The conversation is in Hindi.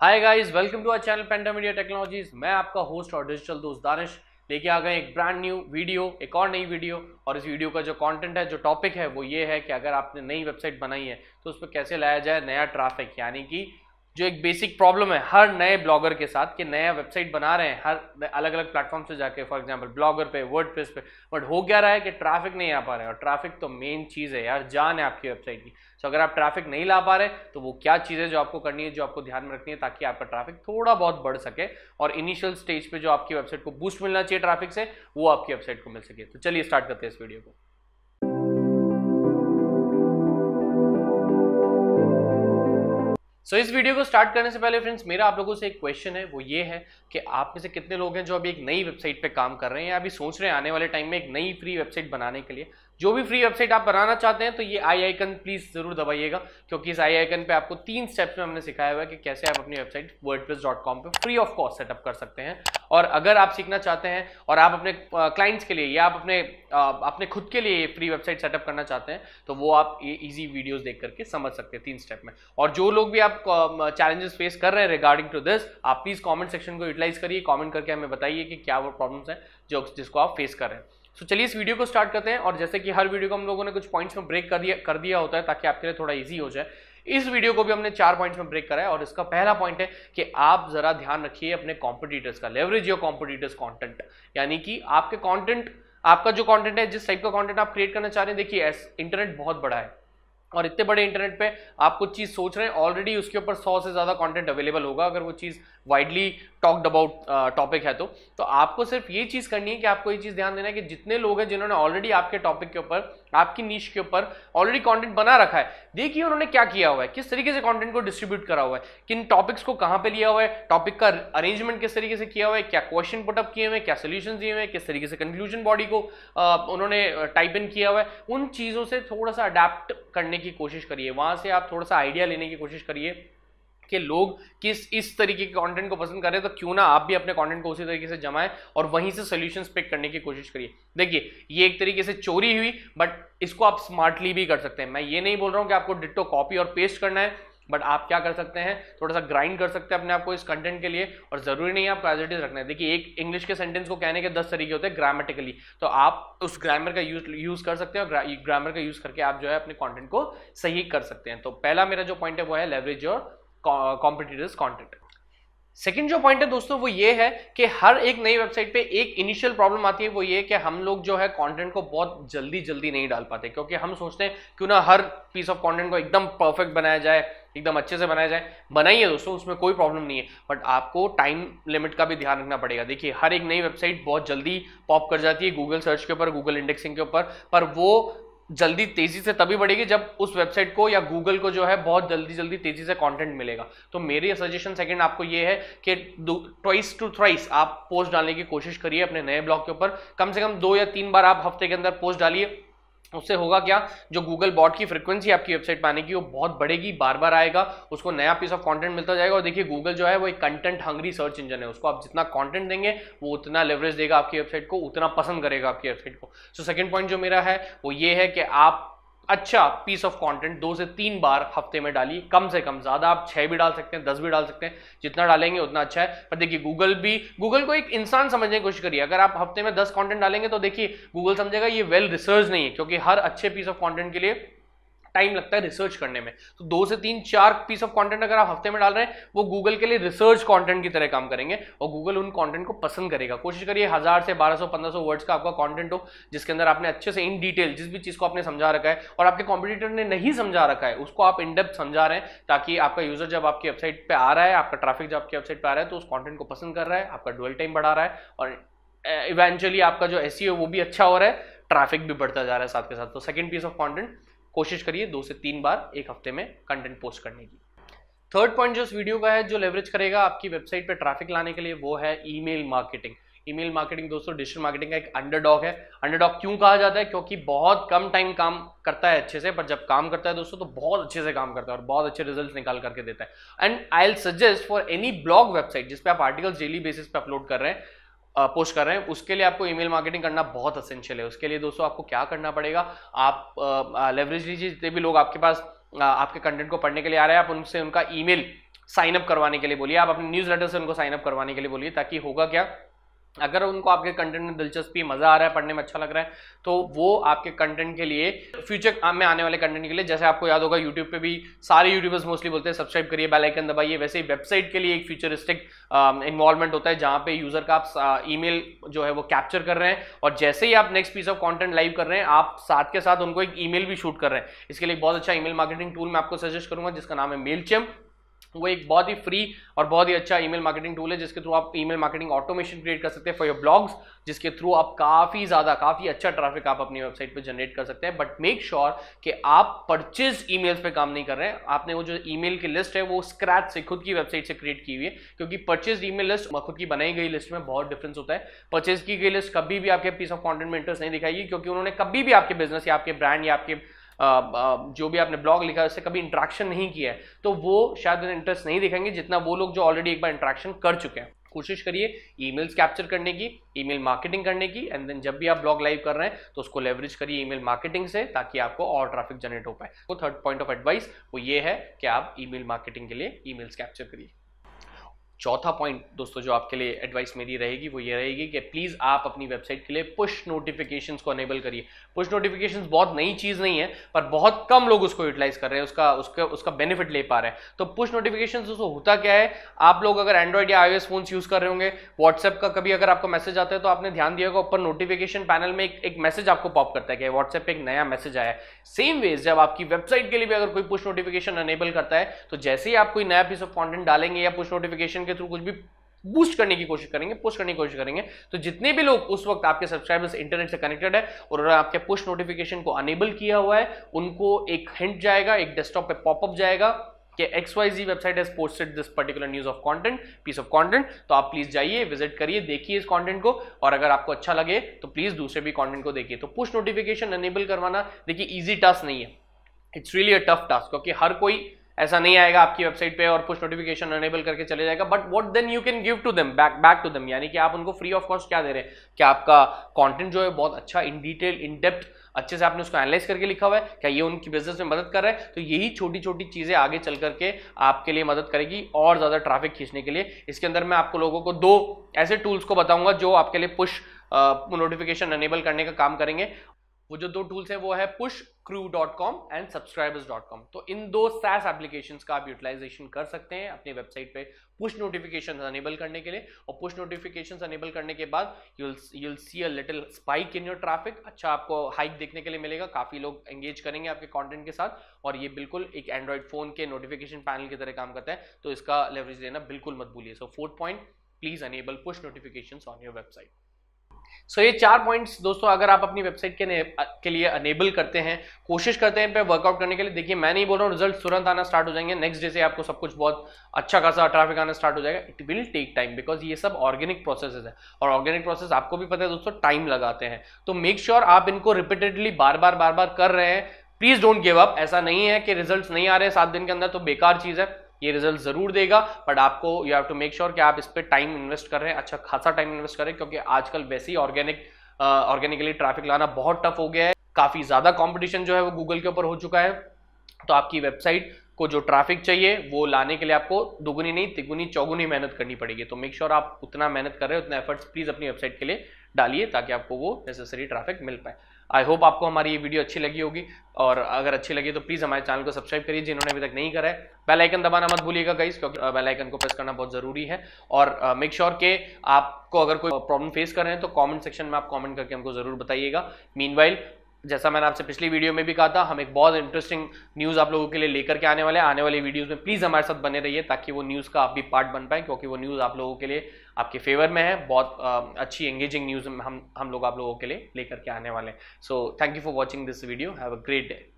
hi guys welcome to our channel Panda Media Technologies मैं आपका होस्ट और डिजिटल दोस्त दानिश लेके आ गए एक ब्रांड न्यू वीडियो एक और नई वीडियो और इस वीडियो का जो कंटेंट है जो टॉपिक है वो ये है कि अगर आपने नई वेबसाइट बनाई है तो उस पर कैसे लाया जाए नया ट्रैफिक यानी कि जो एक बेसिक प्रॉब्लम है हर नए ब्लॉगर के साथ कि नया वेबसाइट बना रहे हैं हर अलग अलग प्लेटफॉर्म से जाके फॉर एग्जांपल ब्लॉगर पे वर्ड पे बट हो क्या रहा है कि ट्रैफिक नहीं आ पा रहे और ट्रैफिक तो मेन चीज़ है यार जान है आपकी वेबसाइट की सो अगर आप ट्रैफिक नहीं ला पा रहे तो वो क्या चीज़ें जो आपको करनी है जो आपको ध्यान में रखनी है ताकि आपका ट्रैफिक थोड़ा बहुत बढ़ सके और इनिशियल स्टेज पर जो आपकी वेबसाइट को बूस्ट मिलना चाहिए ट्रैफिक से वो आपकी वेबसाइट को मिल सके तो चलिए स्टार्ट करते हैं इस वीडियो को सो so, इस वीडियो को स्टार्ट करने से पहले फ्रेंड्स मेरा आप लोगों से एक क्वेश्चन है वो ये है कि आप में से कितने लोग हैं जो अभी एक नई वेबसाइट पे काम कर रहे हैं या अभी सोच रहे हैं आने वाले टाइम में एक नई फ्री वेबसाइट बनाने के लिए जो भी फ्री वेबसाइट आप बनाना चाहते हैं तो ये आई आइकन प्लीज जरूर दबाइएगा क्योंकि इस आई आइकन पर आपको तीन स्टेप्स में हमने सिखाया हुआ है कि कैसे आप अपनी वेबसाइट कॉम पर फ्री ऑफ कॉस्ट सेटअप कर सकते हैं और अगर आप सीखना चाहते हैं और आप अपने क्लाइंट्स के लिए या आप अपने अपने खुद के लिए फ्री वेबसाइट सेटअप करना चाहते हैं तो वो आप ये ईजी वीडियोज देख करके समझ सकते हैं तीन स्टेप में और जो लोग भी आप आप चैलेंजेस फेस कर रहे हैं रिगार्डिंग टू दिस आप प्लीज कमेंट सेक्शन को यूटिलाइज करिए कमेंट करके हमें बताइए कि क्या वो प्रॉब्लम्स हैं जो जिसको आप फेस कर रहे हैं सो so, चलिए इस वीडियो को स्टार्ट करते हैं और जैसे कि हर वीडियो को हम लोगों ने कुछ पॉइंट्स में ब्रेक कर दिया कर दिया होता है ताकि आपके लिए थोड़ा ईजी हो जाए इस वीडियो को भी हमने चार पॉइंट्स में ब्रेक करा है और इसका पहला पॉइंट है कि आप जरा ध्यान रखिए अपने कॉम्पिटिटर्स का लेवरेज योर कॉम्पिटिटर्स कॉन्टेंट यानी कि आपके कॉन्टेंट आपका जो कॉन्टेंट है जिस टाइप का कॉन्टेंट आप क्रिएट करना चाह रहे हैं देखिए इंटरनेट बहुत बड़ा है और इतने बड़े इंटरनेट पे आप कुछ चीज़ सोच रहे हैं ऑलरेडी उसके ऊपर सौ से ज़्यादा कंटेंट अवेलेबल होगा अगर वो चीज़ वाइडली टॉक्ड अबाउट टॉपिक है तो तो आपको सिर्फ ये चीज़ करनी है कि आपको ये चीज़ ध्यान देना है कि जितने लोग हैं जिन्होंने ऑलरेडी आपके टॉपिक के ऊपर आपकी नीच के ऊपर ऑलरेडी कंटेंट बना रखा है देखिए उन्होंने क्या किया हुआ है किस तरीके से कंटेंट को डिस्ट्रीब्यूट करा हुआ है किन टॉपिक्स को कहाँ पे लिया हुआ है टॉपिक का अरेंजमेंट किस तरीके से किया हुआ है क्या क्वेश्चन पुटअप किए हुए हैं क्या सोल्यूशन दिए हुए हैं किस तरीके से कंक्लूजन बॉडी को uh, उन्होंने टाइप uh, इन किया हुआ है उन चीज़ों से थोड़ा सा अडेप्ट करने की कोशिश करिए वहाँ से आप थोड़ा सा आइडिया लेने की कोशिश करिए के लोग किस इस तरीके के कंटेंट को पसंद कर हैं तो क्यों ना आप भी अपने कंटेंट को उसी तरीके से जमाएं और वहीं से सोल्यूशन पिक करने की कोशिश करिए देखिए ये एक तरीके से चोरी हुई बट इसको आप स्मार्टली भी कर सकते हैं मैं ये नहीं बोल रहा हूँ कि आपको डिटो कॉपी और पेस्ट करना है बट आप क्या कर सकते हैं थोड़ा सा ग्राइंड कर सकते हैं अपने आपको इस कंटेंट के लिए और जरूरी नहीं है आपको एज रखना है देखिए एक इंग्लिश के सेंटेंस को कहने के दस तरीके होते हैं ग्रामेटिकली तो आप उस ग्रामर का यूज यूज कर सकते हैं और ग्रामर का यूज करके आप जो है अपने कॉन्टेंट को सही कर सकते हैं तो पहला मेरा जो पॉइंट है वो है leverage your competitors content second जो पॉइंट है दोस्तों वो ये है कि हर एक नई वेबसाइट पे एक इनिशियल प्रॉब्लम आती है वो ये कि हम लोग जो है कंटेंट को बहुत जल्दी जल्दी नहीं डाल पाते क्योंकि हम सोचते हैं क्यों ना हर पीस ऑफ कंटेंट को एकदम परफेक्ट बनाया जाए एकदम अच्छे से बनाया जाए बनाइए दोस्तों उसमें कोई प्रॉब्लम नहीं है बट आपको टाइम लिमिट का भी ध्यान रखना पड़ेगा देखिए हर एक नई वेबसाइट बहुत जल्दी पॉप कर जाती है गूगल सर्च के ऊपर गूगल इंडेक्सिंग के ऊपर पर वो जल्दी तेजी से तभी बढ़ेगी जब उस वेबसाइट को या गूगल को जो है बहुत जल्दी जल्दी तेजी से कंटेंट मिलेगा तो मेरी सजेशन सेकंड आपको ये है कि ट्वाइस टू थ्राइस आप पोस्ट डालने की कोशिश करिए अपने नए ब्लॉग के ऊपर कम से कम दो या तीन बार आप हफ्ते के अंदर पोस्ट डालिए उससे होगा क्या जो गूगल बॉट की फ्रीक्वेंसी आपकी वेबसाइट पर आने की वो बहुत बढ़ेगी बार बार आएगा उसको नया पीस ऑफ कंटेंट मिलता जाएगा और देखिए गूगल जो है वो एक कंटेंट हंगरी सर्च इंजन है उसको आप जितना कंटेंट देंगे वो उतना लेवरेज देगा आपकी वेबसाइट को उतना पसंद करेगा आपकी वेबसाइट को सो सेकेंड पॉइंट जो मेरा है वो ये है कि आप अच्छा पीस ऑफ कंटेंट दो से तीन बार हफ्ते में डालिए कम से कम ज्यादा आप छह भी डाल सकते हैं दस भी डाल सकते हैं जितना डालेंगे उतना अच्छा है पर देखिए गूगल भी गूगल को एक इंसान समझने की कोशिश करिए अगर आप हफ्ते में दस कंटेंट डालेंगे तो देखिए गूगल समझेगा ये वेल रिसर्च नहीं है क्योंकि हर अच्छे पीस ऑफ कॉन्टेंट के लिए टाइम लगता है रिसर्च करने में तो दो से तीन चार पीस ऑफ कंटेंट अगर आप हफ्ते में डाल रहे हैं वो गूगल के लिए रिसर्च कंटेंट की तरह काम करेंगे और गूगल उन कंटेंट को पसंद करेगा कोशिश करिए हज़ार से बारह सौ पंद्रह सौ वर्ड्स का आपका कंटेंट हो जिसके अंदर आपने अच्छे से इन डिटेल जिस भी चीज़ को आपने समझा रखा है और आपके कॉम्पिटिटर ने नहीं समझा रखा है उसको आप इनडेप्थ समझा रहे हैं ताकि आपका यूजर जब आपकी वेबसाइट पर आ रहा है आपका ट्रैफिक जब आपकी वेबसाइट पर आ रहा है तो उस कॉन्टेंट को पसंद कर रहा है आपका डुअल टाइम बढ़ा रहा है और इवेंचुअली आपका जो एस e वो भी अच्छा हो रहा है ट्रैफिक भी बढ़ता जा रहा है साथ के साथ तो सेकेंड पीस ऑफ कॉन्टेंट कोशिश करिए दो से तीन बार एक हफ्ते में कंटेंट पोस्ट करने की थर्ड पॉइंट जो इस वीडियो का है जो लेवरेज करेगा आपकी वेबसाइट पर ट्रैफिक लाने के लिए वो है ईमेल मार्केटिंग ईमेल मार्केटिंग दोस्तों डिजिटल मार्केटिंग का एक अंडरडॉग है अंडरडॉग क्यों कहा जाता है क्योंकि बहुत कम टाइम काम करता है अच्छे से पर जब काम करता है दोस्तों तो बहुत अच्छे से काम करता है और बहुत अच्छे रिजल्ट निकाल करके देता है and I'll suggest for any blog website जिसपे आप आर्टिकल्स डेली बेसिस पे अपलोड कर रहे हैं पोस्ट कर रहे हैं उसके लिए आपको ईमेल मार्केटिंग करना बहुत असेंशियल है उसके लिए दोस्तों आपको क्या करना पड़ेगा आप लेवरेज लीजिए जितने भी लोग आपके पास आपके कंटेंट को पढ़ने के लिए आ रहे हैं आप उनसे उनका ईमेल साइन अप करवाने के लिए बोलिए आप अपने न्यूज़ लेटर से उनको साइन अप करवाने के लिए बोलिए ताकि होगा क्या अगर उनको आपके कंटेंट में दिलचस्पी मज़ा आ रहा है पढ़ने में अच्छा लग रहा है तो वो आपके कंटेंट के लिए फ्यूचर में आने वाले कंटेंट के लिए जैसे आपको याद होगा यूट्यूब पे भी सारे यूट्यूबर्स मोस्टली बोलते हैं सब्सक्राइब करिए बेल आइकन दबाइए वैसे ही वेबसाइट के लिए एक फ्यूचरिस्टिक इन्वॉल्वमेंट um, होता है जहाँ पे यूज़र का आप मेल जो है वो कैप्चर कर रहे हैं और जैसे ही आप next piece of content live कर रहे हैं आप साथ के साथ उनको एक ईमेल भी शूट कर रहे हैं इसके लिए बहुत अच्छा ईमेल मार्केटिंग टूल मैं आपको सजेस्ट करूँगा जिसका नाम है मेल तो वो एक बहुत ही फ्री और बहुत ही अच्छा ईमेल मार्केटिंग टूल है जिसके थ्रू आप ईमेल मार्केटिंग ऑटोमेशन क्रिएट कर सकते हैं फॉर योर ब्लॉग्स जिसके थ्रू आप काफ़ी ज़्यादा काफ़ी अच्छा ट्रैफिक आप अपनी वेबसाइट पर जनरेट कर सकते हैं बट मेक श्योर कि आप परचेज ईमेल्स पर काम नहीं कर रहे हैं आपने वो जो ई मेल की लिस्ट है वो स्क्रैच से खुद की वेबसाइट से क्रिएट की हुई है क्योंकि परचेज ई मेल लिस्ट खुद की बनाई गई लिस्ट में बहुत डिफरेंस होता है परचेज की गई लिस्ट कभी भी आपके पीस ऑफ कॉन्टेंट में इंटरेस्ट नहीं दिखाएगी क्योंकि उन्होंने कभी भी आपके बिजनेस या आपके ब्रांड या आपके जो भी आपने ब्लॉग लिखा है उससे कभी इंट्रैक्शन नहीं किया है तो वो शायद उन्हें इंटरेस्ट नहीं दिखाएंगे जितना वो लोग जो ऑलरेडी एक बार इंट्रैक्शन कर चुके हैं कोशिश करिए ईमेल्स कैप्चर करने की ईमेल मार्केटिंग करने की एंड देन जब भी आप ब्लॉग लाइव कर रहे हैं तो उसको लेवरेज करिए ईमेल मार्केटिंग से ताकि आपको और ट्रैफिक जनरेट हो पाए तो थर्ड पॉइंट ऑफ एडवाइस वो ये है कि आप ईमेल मार्केटिंग के लिए ईमेल्स कैप्चर करिए चौथा पॉइंट दोस्तों जो आपके लिए एडवाइस मेरी रहेगी वो ये रहेगी कि प्लीज़ आप अपनी वेबसाइट के लिए पुश नोटिफिकेशंस को अनेबल करिए पुश नोटिफिकेशंस बहुत नई चीज़ नहीं है पर बहुत कम लोग उसको यूटिलाइज कर रहे हैं उसका उसका उसका बेनिफिट ले पा रहे हैं तो पुश नोटिफिकेशन दोस्तों होता क्या है आप लोग अगर एंड्रॉइड या आई फोन यूज़ कर रहे होंगे व्हाट्सएप का कभी अगर आपको मैसेज आता है तो आपने ध्यान दिया होगा ऊपर नोटिफिकेशन पैनल में एक, एक मैसेज आपको पॉप करता है कि व्हाट्सएप पर एक नया मैसेज आया है सेम वेज जब आपकी वेबसाइट के लिए भी अगर कोई पुश नोटिफिकेशन अनेबल करता है तो जैसे ही आप कोई नया पीस ऑफ कॉन्टेंट डालेंगे या पुश नोटिफिकेशन के थ्रू कुछ भी बूस्ट करने की कोशिश करेंगे पोस्ट करने की कोशिश करेंगे तो जितने भी लोग उस वक्त आपके सब्सक्राइबर्स इंटरनेट से कनेक्टेड है और आपके पुश नोटिफिकेशन को अनेबल किया हुआ है उनको एक हिंट जाएगा एक डेस्कटॉप पे पॉपअप जाएगा कि X Y Z website has posted this particular news of content piece of content तो आप प्लीज जाइए विजिट करिए देखिए इस कॉन्टेंट को और अगर आपको अच्छा लगे तो प्लीज दूसरे भी कॉन्टेंट को देखिए तो पुश नोटिफिकेशन अनेबल करवाना देखिए ईजी टास्क नहीं है it's really a tough task क्योंकि हर कोई ऐसा नहीं आएगा आपकी वेबसाइट पे और पुश नोटिफिकेशन अनेबल करके चले जाएगा but what then you can give to them back back to them यानी कि आप उनको फ्री ऑफ कॉस्ट क्या दे रहे हैं क्या आपका कॉन्टेंट जो है बहुत अच्छा इन डिटेल इन डेप्थ अच्छे से आपने उसको एनालाइज करके लिखा हुआ है क्या ये उनकी बिजनेस में मदद कर रहा है तो यही छोटी छोटी चीज़ें आगे चल करके आपके लिए मदद करेगी और ज़्यादा ट्रैफिक खींचने के लिए इसके अंदर मैं आपको लोगों को दो ऐसे टूल्स को बताऊंगा जो आपके लिए पुश नोटिफिकेशन अनेबल करने का काम करेंगे वो जो दो टूल्स हैं वो है पुश crew.com एंड subscribers.com तो इन दो SaaS applications का आप यूटिलाइजेशन कर सकते हैं अपने वेबसाइट पे push नोटिफिकेशन अनेबल करने के लिए और push नोटिफिकेशन अनेबल करने के बाद you'll see a little spike in your traffic अच्छा आपको हाइक देखने के लिए मिलेगा काफ़ी लोग एंगेज करेंगे आपके content के साथ और ये बिल्कुल एक Android फ़ोन के नोटिफिकेशन पैनल की तरह काम करता है तो इसका लेवरेज देना बिल्कुल मत भूलिए so fourth point please enable push notification on your website so so, ये चार पॉइंट्स दोस्तों अगर आप अपनी वेबसाइट के के लिए अनेबल करते हैं कोशिश करते हैं पे वर्कआउट करने के लिए देखिए मैं नहीं बोल रहा हूँ रिजल्ट तुरंत आना स्टार्ट हो जाएंगे नेक्स्ट डे से आपको सब कुछ बहुत अच्छा खासा ट्रैफिक आना स्टार्ट हो जाएगा it will take time because ये सब ऑर्गेनिक प्रोसेस है और ऑर्गेनिक प्रोसेस आपको भी पता है दोस्तों टाइम लगाते हैं तो मेक श्योर sure आप इनको रिपीटेडली बार बार बार बार कर रहे हैं प्लीज डोंट गिव अप ऐसा नहीं है कि रिजल्ट नहीं आ रहे हैं सात दिन के अंदर तो बेकार चीज़ है ये रिजल्ट जरूर देगा बट आपको you have to make sure कि आप इस पर टाइम इन्वेस्ट कर रहे हैं अच्छा खासा टाइम इन्वेस्ट करें क्योंकि आजकल वैसे ही ऑर्गेनिक ऑर्गेनिकली ट्रैफिक लाना बहुत टफ हो गया है काफ़ी ज़्यादा कॉम्पिटिशन जो है वो गूगल के ऊपर हो चुका है तो आपकी वेबसाइट को जो ट्रैफिक चाहिए वो लाने के लिए आपको दुगुनी नहीं तिगुनी चौगुनी मेहनत करनी पड़ेगी तो मेक श्योर sure आप उतना मेहनत कर रहे हो उतना एफर्ट्स प्लीज़ अपनी वेबसाइट के लिए डालिए ताकि आपको वो नेसेसरी ट्रैफिक मिल पाए आई होप आपको हमारी ये वीडियो अच्छी लगी होगी और अगर अच्छी लगी तो प्लीज़ हमारे चैनल को सब्सक्राइब करिए जिन्होंने अभी तक नहीं करा है बेल आइकन दबाना मत भूलिएगा गाइस क्योंकि बेल आइकन को प्रेस करना बहुत ज़रूरी है और मेक श्योर के आपको अगर कोई प्रॉब्लम फेस कर रहे हैं तो कमेंट सेक्शन में आप कमेंट करके हमको ज़रूर बताइएगा मीनवाइल जैसा मैंने आपसे पिछली वीडियो में भी कहा था हम एक बहुत इंटरेस्टिंग न्यूज़ आप लोगों के लिए लेकर के आने वाले आने वाली वीडियोज़ में प्लीज़ हमारे साथ बने रहिए ताकि वो न्यूज़ का आप भी पार्ट बन पाएँ क्योंकि वो न्यूज़ आप लोगों के लिए आपके फेवर में है बहुत अच्छी एंगेजिंग न्यूज़ हम हम लोग आप लोगों के लिए लेकर के आने वाले हैं so thank you for watching this video have a great day